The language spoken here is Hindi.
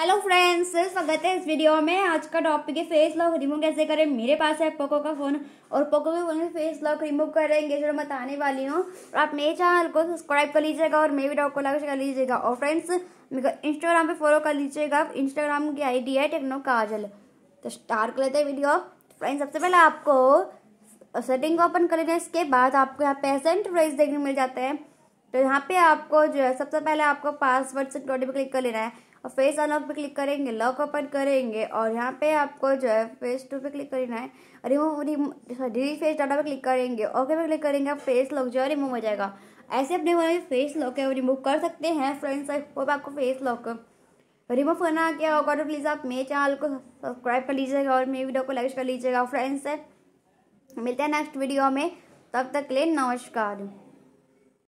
हेलो फ्रेंड्स स्वागत है इस वीडियो में आज का टॉपिक है फेस लॉक रिमूव कैसे करें मेरे पास है पोको का फ़ोन और पोको के फ़ोन में फेस लॉक रिमूव करेंगे जो मैं बताने वाली हूँ और आप मेरे चैनल को सब्सक्राइब कर लीजिएगा और मेरे वीडियो को लाइक कर लीजिएगा और फ्रेंड्स मेरे इंस्टाग्राम पे फॉलो कर लीजिएगा इंस्टाग्राम की आई है टेक्नो काजल तो स्टार्ट कर लेते हैं वीडियो फ्रेंड्स सबसे पहले आपको सेटिंग ओपन कर लेना इसके बाद आपको यहाँ पेसेंट प्राइस देखने मिल जाते हैं तो यहाँ पे आपको जो है सबसे पहले आपको पासवर्ड सिक्योरिटी पर क्लिक कर लेना है और फेस अनलॉक पे क्लिक करेंगे लॉक ओपन करेंगे और यहाँ पे आपको जो है फेस टू पे क्लिक करना है रिमूव सॉरी फेस डाटा पे क्लिक करेंगे ओके पे क्लिक करेंगे आप फेस लॉक जो है रिमूव हो जाएगा ऐसे अपने फोन में फेस लॉक है रिमूव कर सकते हैं फ्रेंड्स वो आपको फेस लॉक रिमूव करना क्या होगा तो प्लीज़ आप मेरे चैनल को सब्सक्राइब कर लीजिएगा और मेरी वीडियो को लाइक कर लीजिएगा फ्रेंड्स मिलते हैं नेक्स्ट वीडियो में तब तक ले नमस्कार